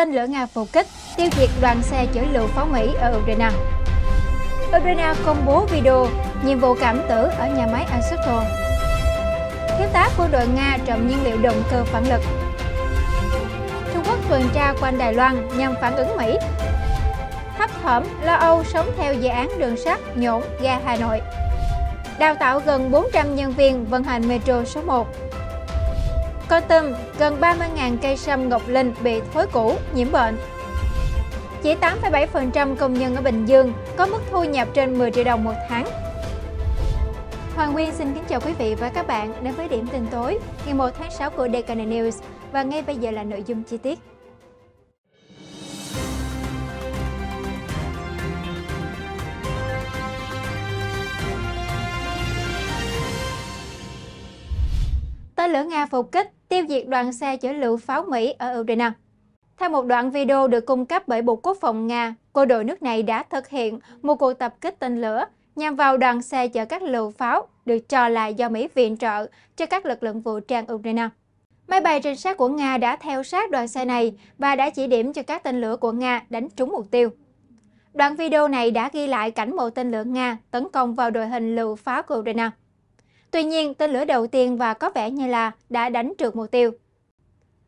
tên lửa Nga phục kích, tiêu diệt đoàn xe chở lựu pháo Mỹ ở Ukraine. Ukraine công bố video nhiệm vụ cảm tử ở nhà máy Azovstal. Thiếu tá quân đội Nga trộm nhiên liệu động cơ phản lực. Trung Quốc tuần tra quanh Đài Loan nhằm phản ứng Mỹ. Thấp thỏm lo âu sống theo dự án đường sắt nhổn ga Hà Nội. Đào tạo gần 400 nhân viên vận hành Metro số 1 có tâm, gần 30.000 cây sâm ngọc linh bị thối cũ, nhiễm bệnh. Chỉ 8,7% công nhân ở Bình Dương có mức thu nhập trên 10 triệu đồng một tháng. Hoàng Nguyên xin kính chào quý vị và các bạn đến với điểm tin tối ngày 1 tháng 6 của Decan News và ngay bây giờ là nội dung chi tiết. Tên lửa Nga phục kích tiêu diệt đoàn xe chở lựu pháo Mỹ ở Ukraine. Theo một đoạn video được cung cấp bởi Bộ Quốc phòng Nga, quân đội nước này đã thực hiện một cuộc tập kích tên lửa nhằm vào đoàn xe chở các lựu pháo được cho là do Mỹ viện trợ cho các lực lượng vũ trang Ukraine. Máy bay trinh sát của Nga đã theo sát đoàn xe này và đã chỉ điểm cho các tên lửa của Nga đánh trúng mục tiêu. Đoạn video này đã ghi lại cảnh một tên lửa Nga tấn công vào đội hình lựu pháo của Ukraine. Tuy nhiên, tên lửa đầu tiên và có vẻ như là đã đánh trượt mục tiêu.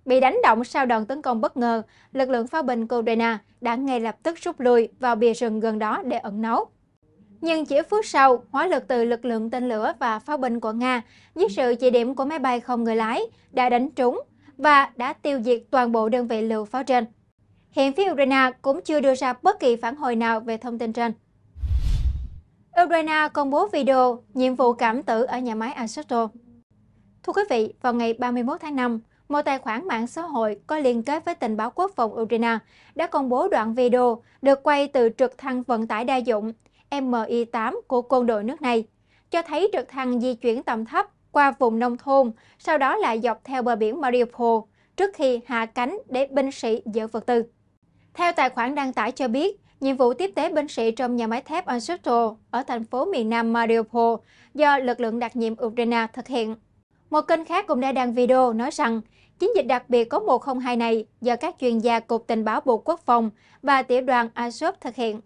Bị đánh động sau đòn tấn công bất ngờ, lực lượng pháo binh Kodena đã ngay lập tức rút lui vào bìa rừng gần đó để ẩn náu. Nhưng chỉ phút sau, hóa lực từ lực lượng tên lửa và pháo binh của Nga dưới sự chỉ điểm của máy bay không người lái đã đánh trúng và đã tiêu diệt toàn bộ đơn vị lựu pháo trên. Hiện phía Ukraine cũng chưa đưa ra bất kỳ phản hồi nào về thông tin trên. Ukraine công bố video nhiệm vụ cảm tử ở nhà máy Azovstal. Thưa quý vị, vào ngày 31 tháng 5, một tài khoản mạng xã hội có liên kết với tình báo quốc phòng Ukraine đã công bố đoạn video được quay từ trực thăng vận tải đa dụng Mi-8 của quân đội nước này, cho thấy trực thăng di chuyển tầm thấp qua vùng nông thôn, sau đó lại dọc theo bờ biển Mariupol trước khi hạ cánh để binh sĩ dỡ vật tư. Theo tài khoản đăng tải cho biết, nhiệm vụ tiếp tế binh sĩ trong nhà máy thép Azovstal ở thành phố miền Nam Mariupol do lực lượng đặc nhiệm Ukraine thực hiện. Một kênh khác cũng đã đăng video nói rằng chiến dịch đặc biệt có 102 này do các chuyên gia Cục Tình báo Bộ Quốc phòng và tiểu đoàn Azov thực hiện.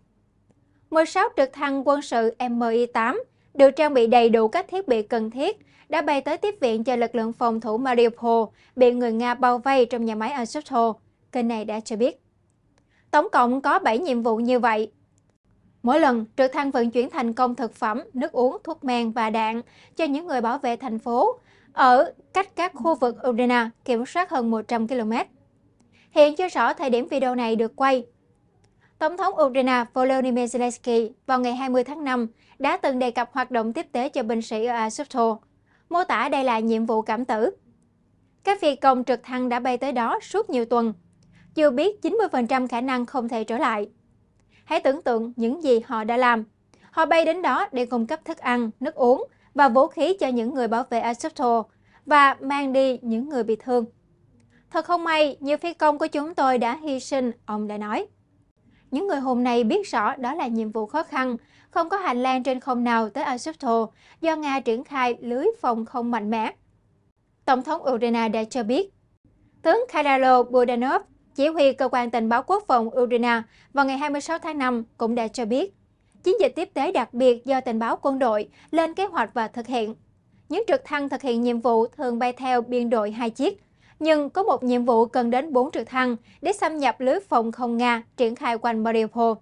16 trực thăng quân sự Mi-8 được trang bị đầy đủ các thiết bị cần thiết đã bay tới tiếp viện cho lực lượng phòng thủ Mariupol bị người Nga bao vây trong nhà máy Azovstal, kênh này đã cho biết. Tổng cộng có 7 nhiệm vụ như vậy. Mỗi lần, trực thăng vận chuyển thành công thực phẩm, nước uống, thuốc men và đạn cho những người bảo vệ thành phố ở cách các khu vực Udena kiểm soát hơn 100 km. Hiện chưa rõ thời điểm video này được quay. Tổng thống Ukraine Volodymyr Zelensky vào ngày 20 tháng 5 đã từng đề cập hoạt động tiếp tế cho binh sĩ ở Azovstal, mô tả đây là nhiệm vụ cảm tử. Các phi công trực thăng đã bay tới đó suốt nhiều tuần chưa biết 90% khả năng không thể trở lại. Hãy tưởng tượng những gì họ đã làm. Họ bay đến đó để cung cấp thức ăn, nước uống và vũ khí cho những người bảo vệ Asepto và mang đi những người bị thương. Thật không may, nhiều phi công của chúng tôi đã hy sinh, ông đã nói. Những người hôm nay biết rõ đó là nhiệm vụ khó khăn, không có hành lang trên không nào tới Asepto do Nga triển khai lưới phòng không mạnh mẽ. Tổng thống ukraine đã cho biết, tướng Khairalo Budanov chỉ huy cơ quan tình báo quốc phòng Ukraine vào ngày 26 tháng 5 cũng đã cho biết chiến dịch tiếp tế đặc biệt do tình báo quân đội lên kế hoạch và thực hiện. Những trực thăng thực hiện nhiệm vụ thường bay theo biên đội hai chiếc, nhưng có một nhiệm vụ cần đến 4 trực thăng để xâm nhập lưới phòng không Nga triển khai quanh Mariupol.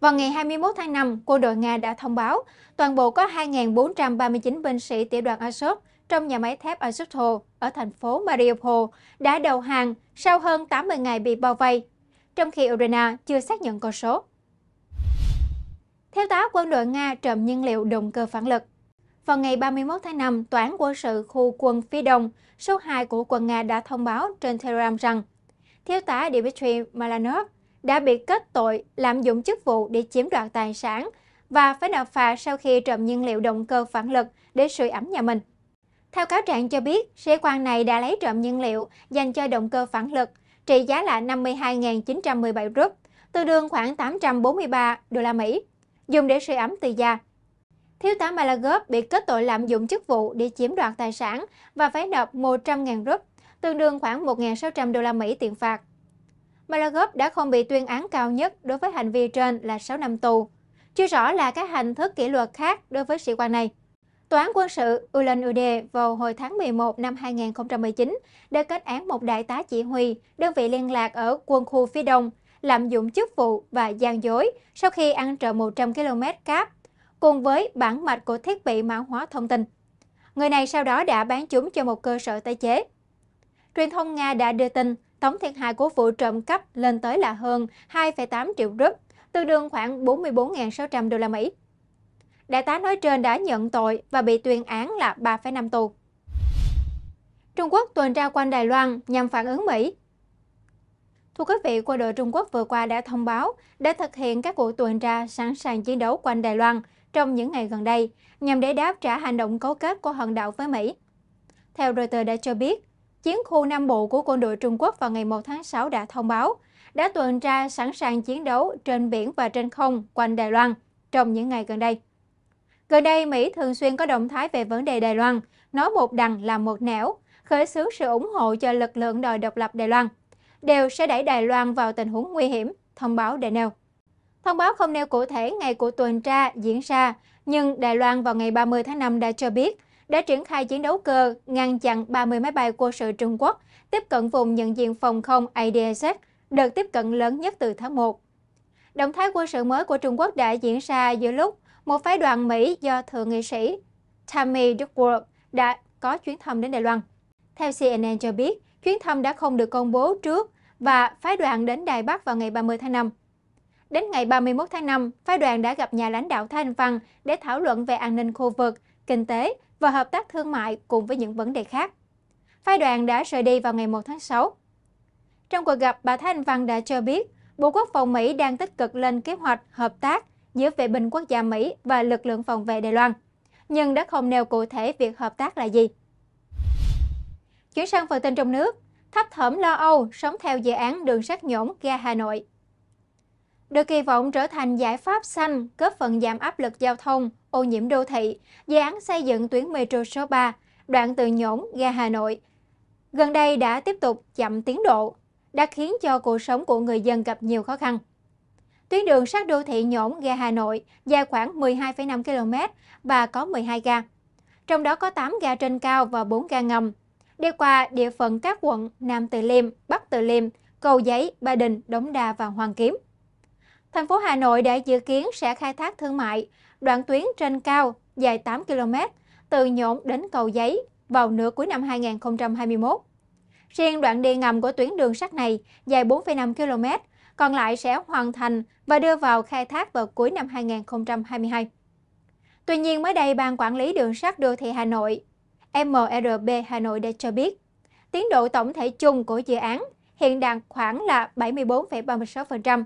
Vào ngày 21 tháng 5, quân đội Nga đã thông báo toàn bộ có 2.439 binh sĩ tiểu đoàn Azov trong nhà máy thép Azutho ở thành phố Mariupol đã đầu hàng sau hơn 80 ngày bị bao vây, trong khi Ukraine chưa xác nhận con số. Theo tá quân đội Nga trộm nhiên liệu động cơ phản lực, vào ngày 31 tháng 5, án quân sự khu quân phía đông số 2 của quân Nga đã thông báo trên Telegram rằng thiếu tá Dmitry Malanov đã bị kết tội lạm dụng chức vụ để chiếm đoạt tài sản và phải nộp phạt sau khi trộm nhiên liệu động cơ phản lực để sưởi ấm nhà mình. Theo cáo trạng cho biết, sĩ quan này đã lấy trộm nhiên liệu dành cho động cơ phản lực, trị giá là 52.917 rúp, tương đương khoảng 843 đô la Mỹ, dùng để sưởi ấm từ da. Thiếu tá Malagov bị kết tội lạm dụng chức vụ để chiếm đoạt tài sản và phải nộp 100.000 rúp, tương đương khoảng 1.600 đô la Mỹ tiền phạt. Malagov đã không bị tuyên án cao nhất đối với hành vi trên là 6 năm tù. Chưa rõ là các hành thức kỷ luật khác đối với sĩ quan này. Tòa án quân sự Ulan Ude vào hồi tháng 11 năm 2019 đã kết án một đại tá chỉ huy, đơn vị liên lạc ở quân khu phía đông, lạm dụng chức vụ và gian dối sau khi ăn trộm 100 km cáp, cùng với bản mạch của thiết bị mã hóa thông tin. Người này sau đó đã bán chúng cho một cơ sở tái chế. Truyền thông Nga đã đưa tin tổng thiệt hại của vụ trộm cắp lên tới là hơn 2,8 triệu rúp, tương đương khoảng 44.600 đô la Mỹ. Đại tá nói trên đã nhận tội và bị tuyên án là 3,5 tù. Trung Quốc tuần tra quanh Đài Loan nhằm phản ứng Mỹ. Thưa quý vị, quân đội Trung Quốc vừa qua đã thông báo đã thực hiện các cuộc tuần tra sẵn sàng chiến đấu quanh Đài Loan trong những ngày gần đây nhằm để đáp trả hành động cấu kết của hòn đảo với Mỹ. Theo Reuters đã cho biết, chiến khu Nam Bộ của quân đội Trung Quốc vào ngày 1 tháng 6 đã thông báo đã tuần tra sẵn sàng chiến đấu trên biển và trên không quanh Đài Loan trong những ngày gần đây. Gần đây, Mỹ thường xuyên có động thái về vấn đề Đài Loan, nói một đằng làm một nẻo, khởi xướng sự ủng hộ cho lực lượng đòi độc lập Đài Loan. Đều sẽ đẩy Đài Loan vào tình huống nguy hiểm, thông báo đã nêu. Thông báo không nêu cụ thể ngày của tuần tra diễn ra, nhưng Đài Loan vào ngày 30 tháng 5 đã cho biết đã triển khai chiến đấu cơ ngăn chặn 30 máy bay quân sự Trung Quốc tiếp cận vùng nhận diện phòng không ADSS, đợt tiếp cận lớn nhất từ tháng 1. Động thái quân sự mới của Trung Quốc đã diễn ra giữa lúc một phái đoàn Mỹ do thượng nghị sĩ Tammy Duckworth đã có chuyến thăm đến Đài Loan. Theo CNN cho biết, chuyến thăm đã không được công bố trước và phái đoàn đến Đài Bắc vào ngày 30 tháng 5. Đến ngày 31 tháng 5, phái đoàn đã gặp nhà lãnh đạo Thanh Văn để thảo luận về an ninh khu vực, kinh tế và hợp tác thương mại cùng với những vấn đề khác. Phái đoàn đã rời đi vào ngày 1 tháng 6. Trong cuộc gặp, bà Thanh Văn đã cho biết Bộ Quốc phòng Mỹ đang tích cực lên kế hoạch hợp tác giữa vệ binh quốc gia Mỹ và lực lượng phòng vệ Đài Loan, nhưng đã không nêu cụ thể việc hợp tác là gì. Chuyển sang phần tin trong nước, thấp thỏm lo âu sống theo dự án đường sắt nhổn ga Hà Nội. Được kỳ vọng trở thành giải pháp xanh, góp phần giảm áp lực giao thông, ô nhiễm đô thị, dự án xây dựng tuyến metro số 3, đoạn từ nhổn ga Hà Nội. Gần đây đã tiếp tục chậm tiến độ, đã khiến cho cuộc sống của người dân gặp nhiều khó khăn. Tuyến đường sát đô thị Nhổn ga Hà Nội dài khoảng 12,5 km và có 12 ga. Trong đó có 8 ga trên cao và 4 ga ngầm. Đi qua địa phận các quận Nam Từ Liêm, Bắc Từ Liêm, Cầu Giấy, Ba Đình, Đống Đa và Hoàng Kiếm. Thành phố Hà Nội đã dự kiến sẽ khai thác thương mại đoạn tuyến trên cao dài 8 km từ Nhổn đến Cầu Giấy vào nửa cuối năm 2021. Riêng đoạn đi ngầm của tuyến đường sắt này dài 4,5 km còn lại sẽ hoàn thành và đưa vào khai thác vào cuối năm 2022. Tuy nhiên mới đây, Ban Quản lý Đường sắt Đô thị Hà Nội MRB Hà Nội đã cho biết, tiến độ tổng thể chung của dự án hiện đạt khoảng là 74,36%.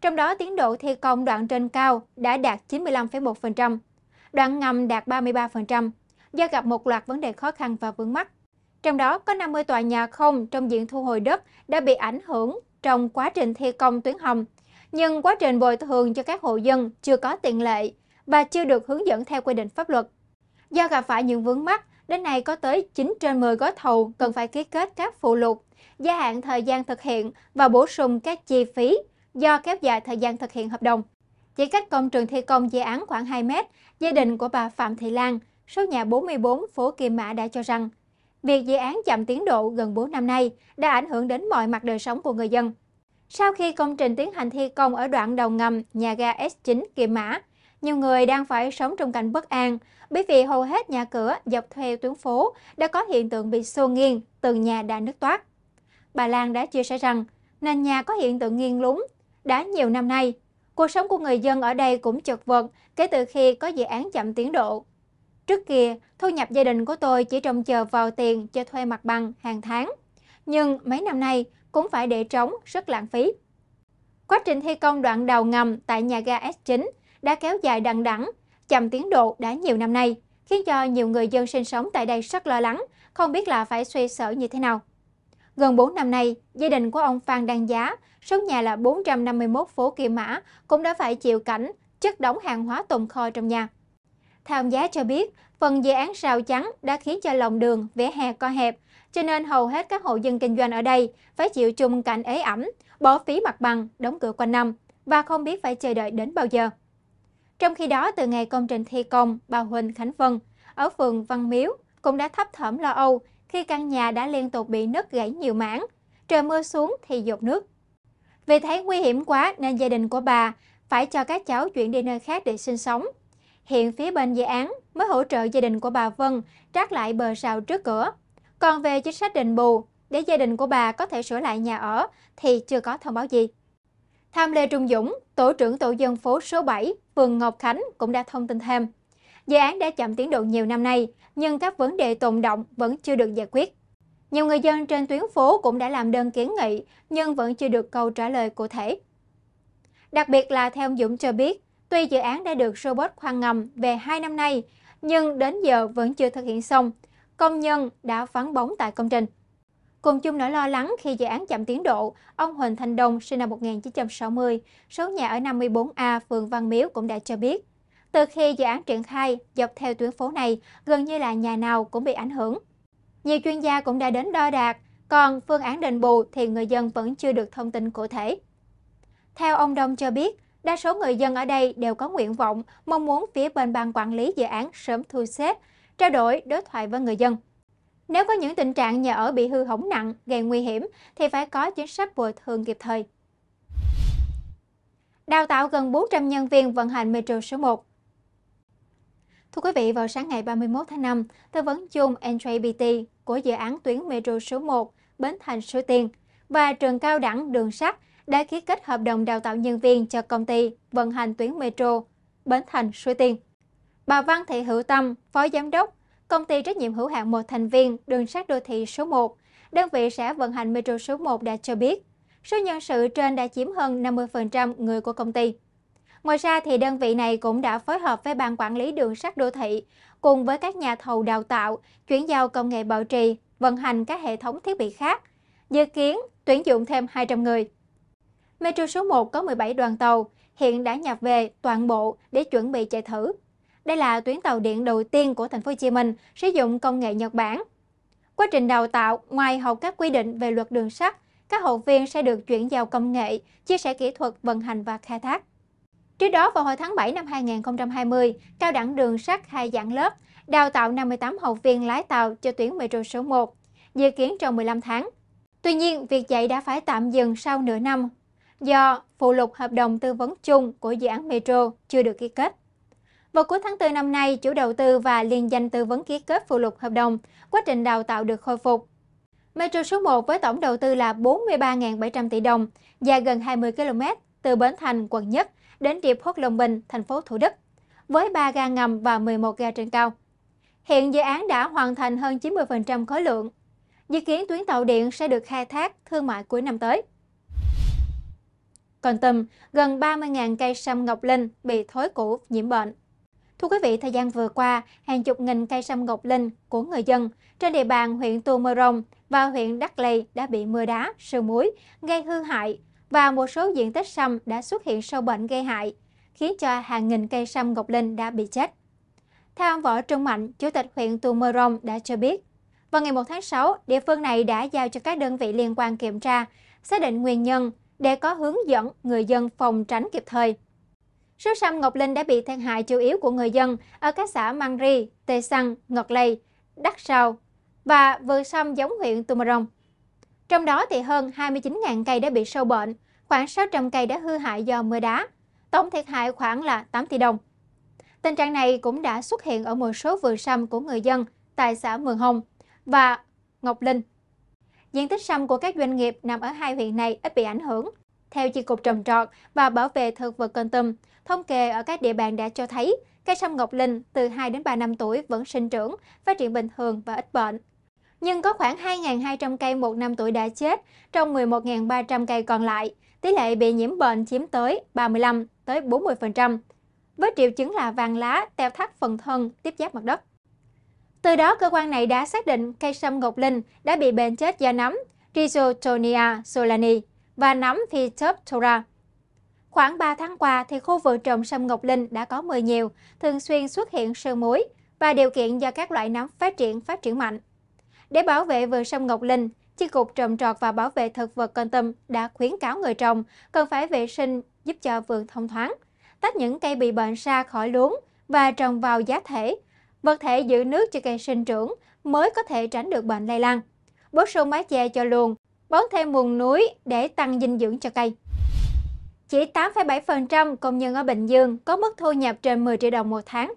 Trong đó tiến độ thi công đoạn trên cao đã đạt 95,1%, đoạn ngầm đạt 33%, do gặp một loạt vấn đề khó khăn và vướng mắc. Trong đó có 50 tòa nhà không trong diện thu hồi đất đã bị ảnh hưởng trong quá trình thi công tuyến hầm, nhưng quá trình bồi thường cho các hộ dân chưa có tiền lệ và chưa được hướng dẫn theo quy định pháp luật. Do gặp phải những vướng mắc, đến nay có tới 9 trên 10 gói thầu cần phải ký kết các phụ lục, gia hạn thời gian thực hiện và bổ sung các chi phí do kéo dài thời gian thực hiện hợp đồng. Chỉ cách công trường thi công dự án khoảng 2 mét, gia đình của bà Phạm Thị Lan, số nhà 44 phố Kim Mã đã cho rằng việc dự án chậm tiến độ gần 4 năm nay đã ảnh hưởng đến mọi mặt đời sống của người dân. Sau khi công trình tiến hành thi công ở đoạn đầu ngầm nhà ga S9 Kim Mã, nhiều người đang phải sống trong cảnh bất an bởi vì hầu hết nhà cửa dọc theo tuyến phố đã có hiện tượng bị xô nghiêng, tường nhà đã nứt toát. Bà Lan đã chia sẻ rằng nền nhà có hiện tượng nghiêng lún đã nhiều năm nay. Cuộc sống của người dân ở đây cũng chật vật kể từ khi có dự án chậm tiến độ. Trước kia, thu nhập gia đình của tôi chỉ trông chờ vào tiền cho thuê mặt bằng hàng tháng. Nhưng mấy năm nay cũng phải để trống rất lãng phí. Quá trình thi công đoạn đầu ngầm tại nhà ga S9 đã kéo dài đằng đẵng, chậm tiến độ đã nhiều năm nay, khiến cho nhiều người dân sinh sống tại đây rất lo lắng, không biết là phải suy sở như thế nào. Gần 4 năm nay, gia đình của ông Phan Đăng Giá, số nhà là 451 phố Kim Mã, cũng đã phải chịu cảnh chất đóng hàng hóa tồn kho trong nhà. Theo ông giá cho biết, phần dự án rào chắn đã khiến cho lòng đường, vỉa hè co hẹp, cho nên hầu hết các hộ dân kinh doanh ở đây phải chịu chung cảnh ế ẩm, bỏ phí mặt bằng, đóng cửa quanh năm và không biết phải chờ đợi đến bao giờ. Trong khi đó, từ ngày công trình thi công, bà Huỳnh Khánh Vân ở phường Văn Miếu cũng đã thấp thỏm lo âu khi căn nhà đã liên tục bị nứt gãy nhiều mảng, trời mưa xuống thì dột nước. Vì thấy nguy hiểm quá nên gia đình của bà phải cho các cháu chuyển đi nơi khác để sinh sống Hiện phía bên dự án mới hỗ trợ gia đình của bà Vân trát lại bờ rào trước cửa. Còn về chính sách đền bù, để gia đình của bà có thể sửa lại nhà ở thì chưa có thông báo gì. Tham Lê Trung Dũng, Tổ trưởng Tổ dân phố số 7, phường Ngọc Khánh cũng đã thông tin thêm. Dự án đã chậm tiến độ nhiều năm nay, nhưng các vấn đề tồn động vẫn chưa được giải quyết. Nhiều người dân trên tuyến phố cũng đã làm đơn kiến nghị, nhưng vẫn chưa được câu trả lời cụ thể. Đặc biệt là theo ông Dũng cho biết, Tuy dự án đã được robot khoan ngầm về 2 năm nay, nhưng đến giờ vẫn chưa thực hiện xong. Công nhân đã vắng bóng tại công trình. Cùng chung nỗi lo lắng khi dự án chậm tiến độ, ông Huỳnh Thành Đông sinh năm 1960, số nhà ở 54A, phường Văn Miếu cũng đã cho biết. Từ khi dự án triển khai, dọc theo tuyến phố này, gần như là nhà nào cũng bị ảnh hưởng. Nhiều chuyên gia cũng đã đến đo đạc, còn phương án đền bù thì người dân vẫn chưa được thông tin cụ thể. Theo ông Đông cho biết, Đa số người dân ở đây đều có nguyện vọng, mong muốn phía bên ban quản lý dự án sớm thu xếp, trao đổi, đối thoại với người dân. Nếu có những tình trạng nhà ở bị hư hỏng nặng, gây nguy hiểm, thì phải có chính sách bồi thường kịp thời. Đào tạo gần 400 nhân viên vận hành Metro số 1 Thưa quý vị, vào sáng ngày 31 tháng 5, tư vấn chung NJBT của dự án tuyến Metro số 1 Bến Thành Suối Tiên và trường cao đẳng đường sắt đã ký kết hợp đồng đào tạo nhân viên cho công ty vận hành tuyến metro Bến Thành Suối Tiên. Bà Văn Thị Hữu Tâm, Phó Giám đốc, Công ty trách nhiệm hữu hạn một thành viên đường sắt đô thị số 1, đơn vị sẽ vận hành metro số 1 đã cho biết, số nhân sự trên đã chiếm hơn 50% người của công ty. Ngoài ra thì đơn vị này cũng đã phối hợp với ban quản lý đường sắt đô thị cùng với các nhà thầu đào tạo, chuyển giao công nghệ bảo trì, vận hành các hệ thống thiết bị khác. Dự kiến tuyển dụng thêm 200 người. Metro số 1 có 17 đoàn tàu, hiện đã nhập về toàn bộ để chuẩn bị chạy thử. Đây là tuyến tàu điện đầu tiên của thành phố Hồ Chí Minh sử dụng công nghệ Nhật Bản. Quá trình đào tạo, ngoài học các quy định về luật đường sắt, các học viên sẽ được chuyển giao công nghệ, chia sẻ kỹ thuật vận hành và khai thác. Trước đó vào hồi tháng 7 năm 2020, cao đẳng đường sắt hai dạng lớp đào tạo 58 học viên lái tàu cho tuyến metro số 1, dự kiến trong 15 tháng. Tuy nhiên, việc dạy đã phải tạm dừng sau nửa năm do phụ lục hợp đồng tư vấn chung của dự án Metro chưa được ký kết. Vào cuối tháng 4 năm nay, chủ đầu tư và liên danh tư vấn ký kết phụ lục hợp đồng, quá trình đào tạo được khôi phục. Metro số 1 với tổng đầu tư là 43.700 tỷ đồng, dài gần 20 km từ Bến Thành, quận Nhất đến điệp Hốt Long Bình, thành phố Thủ Đức, với 3 ga ngầm và 11 ga trên cao. Hiện dự án đã hoàn thành hơn 90% khối lượng. Dự kiến tuyến tàu điện sẽ được khai thác thương mại cuối năm tới. Còn Tâm, gần 30.000 cây sâm ngọc linh bị thối củ nhiễm bệnh. Thưa quý vị, thời gian vừa qua, hàng chục nghìn cây sâm ngọc linh của người dân trên địa bàn huyện Tu Mơ Rồng và huyện Đắc Lây đã bị mưa đá, sương muối gây hư hại và một số diện tích sâm đã xuất hiện sâu bệnh gây hại, khiến cho hàng nghìn cây sâm ngọc linh đã bị chết. Theo ông Võ Trung Mạnh, Chủ tịch huyện Tu Mơ Rồng đã cho biết, vào ngày 1 tháng 6, địa phương này đã giao cho các đơn vị liên quan kiểm tra, xác định nguyên nhân, để có hướng dẫn người dân phòng tránh kịp thời. Số sâm Ngọc Linh đã bị thiệt hại chủ yếu của người dân ở các xã Mang Ri, Tê Săng, Ngọc Lây, Đắc Sao và vườn sâm giống huyện Tumarong. Trong đó thì hơn 29.000 cây đã bị sâu bệnh, khoảng 600 cây đã hư hại do mưa đá. Tổng thiệt hại khoảng là 8 tỷ đồng. Tình trạng này cũng đã xuất hiện ở một số vườn sâm của người dân tại xã Mường Hồng và Ngọc Linh diện tích sâm của các doanh nghiệp nằm ở hai huyện này ít bị ảnh hưởng. Theo Chi cục trồng trọt và bảo vệ thực vật Kon Tum, thống kê ở các địa bàn đã cho thấy cây sâm Ngọc Linh từ 2 đến 3 năm tuổi vẫn sinh trưởng, phát triển bình thường và ít bệnh. Nhưng có khoảng 2.200 cây một năm tuổi đã chết, trong 11.300 cây còn lại, tỷ lệ bị nhiễm bệnh chiếm tới 35 tới 40%, với triệu chứng là vàng lá, teo thắt phần thân, tiếp giáp mặt đất. Từ đó, cơ quan này đã xác định cây sâm Ngọc Linh đã bị bệnh chết do nấm Rhizotonia solani và nấm Phytophthora. Khoảng 3 tháng qua, thì khu vực trồng sâm Ngọc Linh đã có mưa nhiều, thường xuyên xuất hiện sương muối và điều kiện do các loại nấm phát triển phát triển mạnh. Để bảo vệ vườn sâm Ngọc Linh, Chi cục trồng trọt và bảo vệ thực vật Con Tâm đã khuyến cáo người trồng cần phải vệ sinh giúp cho vườn thông thoáng, tách những cây bị bệnh ra khỏi luống và trồng vào giá thể vật thể giữ nước cho cây sinh trưởng mới có thể tránh được bệnh lây lan. Bổ sung mái che cho luồng, bón thêm mùn núi để tăng dinh dưỡng cho cây. Chỉ 8,7% công nhân ở Bình Dương có mức thu nhập trên 10 triệu đồng một tháng.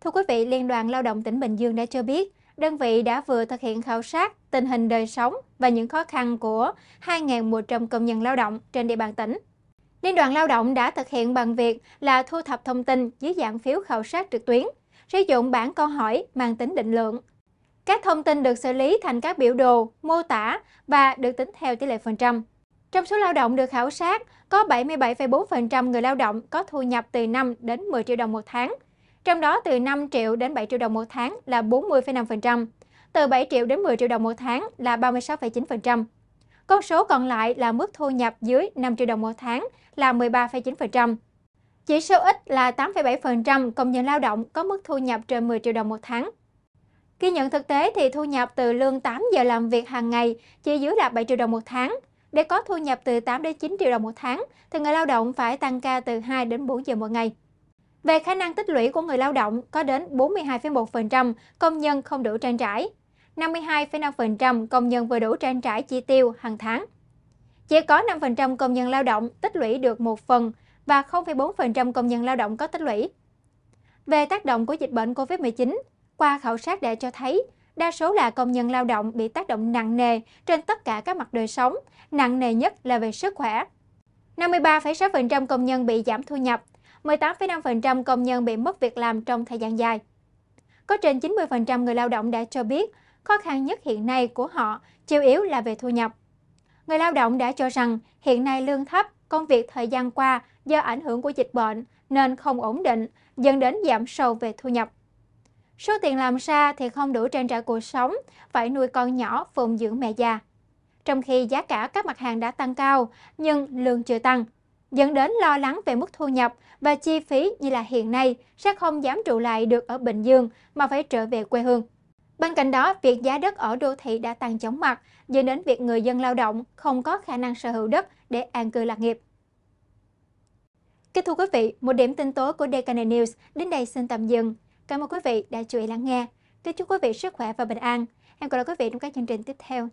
Thưa quý vị, Liên đoàn Lao động tỉnh Bình Dương đã cho biết, đơn vị đã vừa thực hiện khảo sát tình hình đời sống và những khó khăn của 2.100 công nhân lao động trên địa bàn tỉnh. Liên đoàn Lao động đã thực hiện bằng việc là thu thập thông tin dưới dạng phiếu khảo sát trực tuyến sử dụng bảng câu hỏi mang tính định lượng. Các thông tin được xử lý thành các biểu đồ, mô tả và được tính theo tỷ lệ phần trăm. Trong số lao động được khảo sát, có 77,4% người lao động có thu nhập từ 5 đến 10 triệu đồng một tháng. Trong đó từ 5 triệu đến 7 triệu đồng một tháng là 40,5%, từ 7 triệu đến 10 triệu đồng một tháng là 36,9%. Con số còn lại là mức thu nhập dưới 5 triệu đồng một tháng là 13,9%, chỉ số ít là 8,7% công nhân lao động có mức thu nhập trên 10 triệu đồng một tháng. Ghi nhận thực tế thì thu nhập từ lương 8 giờ làm việc hàng ngày chỉ dưới là 7 triệu đồng một tháng. Để có thu nhập từ 8 đến 9 triệu đồng một tháng thì người lao động phải tăng ca từ 2 đến 4 giờ mỗi ngày. Về khả năng tích lũy của người lao động có đến 42,1% công nhân không đủ trang trải, 52,5% công nhân vừa đủ trang trải chi tiêu hàng tháng. Chỉ có 5% công nhân lao động tích lũy được một phần và 0,4% công nhân lao động có tích lũy. Về tác động của dịch bệnh COVID-19, qua khảo sát đã cho thấy đa số là công nhân lao động bị tác động nặng nề trên tất cả các mặt đời sống, nặng nề nhất là về sức khỏe. 53,6% công nhân bị giảm thu nhập, 18,5% công nhân bị mất việc làm trong thời gian dài. Có trên 90% người lao động đã cho biết khó khăn nhất hiện nay của họ chủ yếu là về thu nhập. Người lao động đã cho rằng hiện nay lương thấp Công việc thời gian qua do ảnh hưởng của dịch bệnh nên không ổn định, dẫn đến giảm sâu về thu nhập. Số tiền làm ra thì không đủ trang trải cuộc sống, phải nuôi con nhỏ phụng dưỡng mẹ già. Trong khi giá cả các mặt hàng đã tăng cao, nhưng lương chưa tăng, dẫn đến lo lắng về mức thu nhập và chi phí như là hiện nay sẽ không dám trụ lại được ở Bình Dương mà phải trở về quê hương. Bên cạnh đó, việc giá đất ở đô thị đã tăng chóng mặt, dẫn đến việc người dân lao động không có khả năng sở hữu đất để an cư lạc nghiệp. Kết thúc quý vị, một điểm tin tối của DKN News đến đây xin tạm dừng. Cảm ơn quý vị đã chú ý lắng nghe. Kính chúc quý vị sức khỏe và bình an. Hẹn gặp lại quý vị trong các chương trình tiếp theo.